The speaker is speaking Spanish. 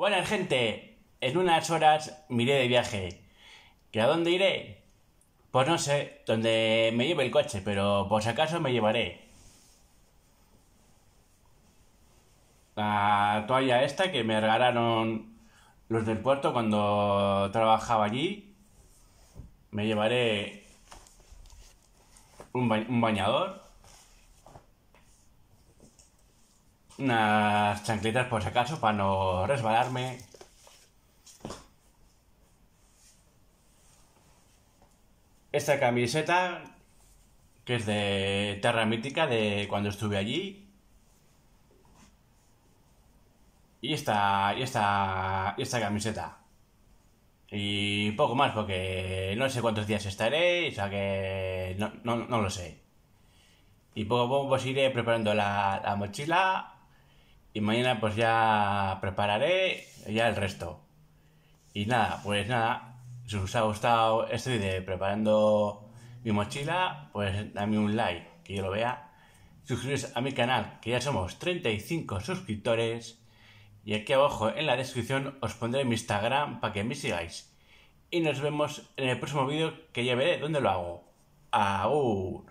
Buenas, gente. En unas horas miré de viaje. ¿que a dónde iré? Pues no sé, donde me lleve el coche, pero por si acaso me llevaré. La toalla esta que me regalaron los del puerto cuando trabajaba allí. Me llevaré un bañador. unas chanclitas por si acaso para no resbalarme. Esta camiseta que es de Terra Mítica de cuando estuve allí. Y esta, y esta, esta camiseta. Y poco más porque no sé cuántos días estaré, o sea que no, lo sé. Y poco a poco pues, iré preparando la mochila y mañana pues ya prepararé ya el resto. Y nada, pues nada, si os ha gustado este vídeo preparando mi mochila, pues dame un like, que yo lo vea. Suscribiros a mi canal, que ya somos 35 suscriptores. Y aquí abajo en la descripción os pondré mi Instagram para que me sigáis. Y nos vemos en el próximo vídeo que ya veré dónde lo hago. ¡Ah!